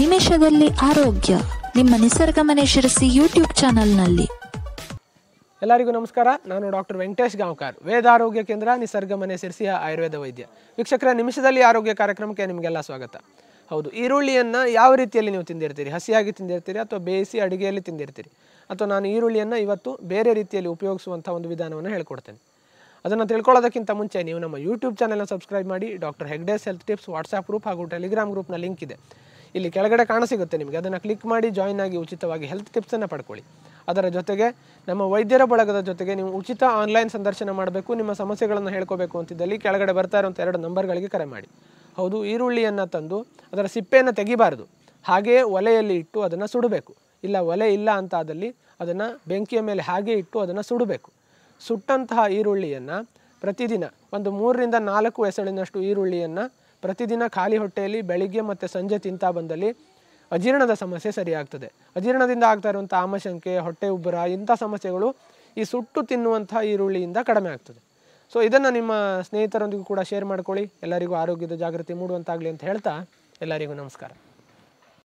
ನಿಮಿಷದಲ್ಲಿ ಆರೋಗ್ಯ ನಿಮ್ಮ ನಿಸರ್ಗ ಶಿರಸಿ ಯೂಟ್ಯೂಬ್ ಚಾನಲ್ನಲ್ಲಿ ಎಲ್ಲರಿಗೂ ನಮಸ್ಕಾರ ನಾನು ಡಾಕ್ಟರ್ ವೆಂಕಟೇಶ್ ಗಾಂವ್ಕರ್ ವೇದ ಆರೋಗ್ಯ ಕೇಂದ್ರ ನಿಸರ್ಗ ಮನೆ ಆಯುರ್ವೇದ ವೈದ್ಯ ವೀಕ್ಷಕರ ನಿಮಿಷದಲ್ಲಿ ಆರೋಗ್ಯ ಕಾರ್ಯಕ್ರಮಕ್ಕೆ ನಿಮಗೆಲ್ಲ ಸ್ವಾಗತ ಹೌದು ಈರುಳ್ಳಿಯನ್ನು ಯಾವ ರೀತಿಯಲ್ಲಿ ನೀವು ತಿಂದಿರ್ತೀರಿ ಹಸಿಯಾಗಿ ತಿಂದಿರ್ತೀರಿ ಅಥವಾ ಬೇಯಿಸಿ ಅಡುಗೆಯಲ್ಲಿ ತಿಂದಿರ್ತೀರಿ ಅಥವಾ ನಾನು ಈರುಳ್ಳಿಯನ್ನು ಇವತ್ತು ಬೇರೆ ರೀತಿಯಲ್ಲಿ ಉಪಯೋಗಿಸುವಂಥ ಒಂದು ವಿಧಾನವನ್ನು ಹೇಳ್ಕೊಡ್ತೇನೆ ಅದನ್ನು ತಿಳ್ಕೊಳ್ಳೋದಕ್ಕಿಂತ ಮುಂಚೆ ನೀವು ನಮ್ಮ ಯೂಟ್ಯೂಬ್ ಚಾನಲ್ನ ಸಬ್ಸ್ಕ್ರೈಬ್ ಮಾಡಿ doctor Hegde's health tips WhatsApp group ಹಾಗೂ ಟೆಲಿಗ್ರಾಮ್ ಗ್ರೂಪ್ನ ಲಿಂಕ್ ಇದೆ ಇಲ್ಲಿ ಕೆಳಗಡೆ ಕಾಣ ಸಿಗುತ್ತೆ ನಿಮಗೆ ಅದನ್ನು ಕ್ಲಿಕ್ ಮಾಡಿ ಜಾಯಿನ್ ಆಗಿ ಉಚಿತವಾಗಿ ಹೆಲ್ತ್ ಟಿಪ್ಸನ್ನು ಪಡ್ಕೊಳ್ಳಿ ಅದರ ಜೊತೆಗೆ ನಮ್ಮ ವೈದ್ಯರ ಬಳಗದ ಜೊತೆಗೆ ನೀವು ಉಚಿತ ಆನ್ಲೈನ್ ಸಂದರ್ಶನ ಮಾಡಬೇಕು ನಿಮ್ಮ ಸಮಸ್ಯೆಗಳನ್ನು ಹೇಳ್ಕೋಬೇಕು ಅಂತಿದ್ದಲ್ಲಿ ಕೆಳಗಡೆ ಬರ್ತಾ ಇರುವಂಥ ಎರಡು ನಂಬರ್ಗಳಿಗೆ ಕರೆ ಮಾಡಿ ಹೌದು ಈರುಳ್ಳಿಯನ್ನು ತಂದು ಅದರ ಸಿಪ್ಪೆಯನ್ನು ತೆಗಿಬಾರ್ದು ಹಾಗೆಯೇ ಒಲೆಯಲ್ಲಿ ಇಟ್ಟು ಅದನ್ನು ಸುಡಬೇಕು ಇಲ್ಲ ಒಲೆ ಇಲ್ಲ ಅಂತಾದಲ್ಲಿ ಅದನ್ನು ಬೆಂಕಿಯ ಮೇಲೆ ಹಾಗೆ ಇಟ್ಟು ಅದನ್ನು ಸುಡಬೇಕು ಸುಟ್ಟಂತಹ ಈರುಳ್ಳಿಯನ್ನು ಪ್ರತಿದಿನ ಒಂದು ಮೂರರಿಂದ ನಾಲ್ಕು ಎಸಳಿನಷ್ಟು ಈರುಳ್ಳಿಯನ್ನು ಪ್ರತಿದಿನ ಖಾಲಿ ಹೊಟ್ಟೆಯಲ್ಲಿ ಬೆಳಿಗ್ಗೆ ಮತ್ತು ಸಂಜೆ ತಿಂತಾ ಬಂದಲ್ಲಿ ಅಜೀರ್ಣದ ಸಮಸ್ಯೆ ಸರಿಯಾಗ್ತದೆ ಅಜೀರ್ಣದಿಂದ ಆಗ್ತಾ ಇರುವಂಥ ಆಮಶಂಕೆ ಹೊಟ್ಟೆ ಉಬ್ಬರ ಇಂಥ ಸಮಸ್ಯೆಗಳು ಈ ಸುಟ್ಟು ತಿನ್ನುವಂಥ ಈರುಳ್ಳಿಯಿಂದ ಕಡಿಮೆ ಆಗ್ತದೆ ಸೊ ಇದನ್ನು ನಿಮ್ಮ ಸ್ನೇಹಿತರೊಂದಿಗೂ ಕೂಡ ಶೇರ್ ಮಾಡ್ಕೊಳ್ಳಿ ಎಲ್ಲರಿಗೂ ಆರೋಗ್ಯದ ಜಾಗೃತಿ ಮೂಡುವಂತಾಗಲಿ ಅಂತ ಹೇಳ್ತಾ ಎಲ್ಲರಿಗೂ ನಮಸ್ಕಾರ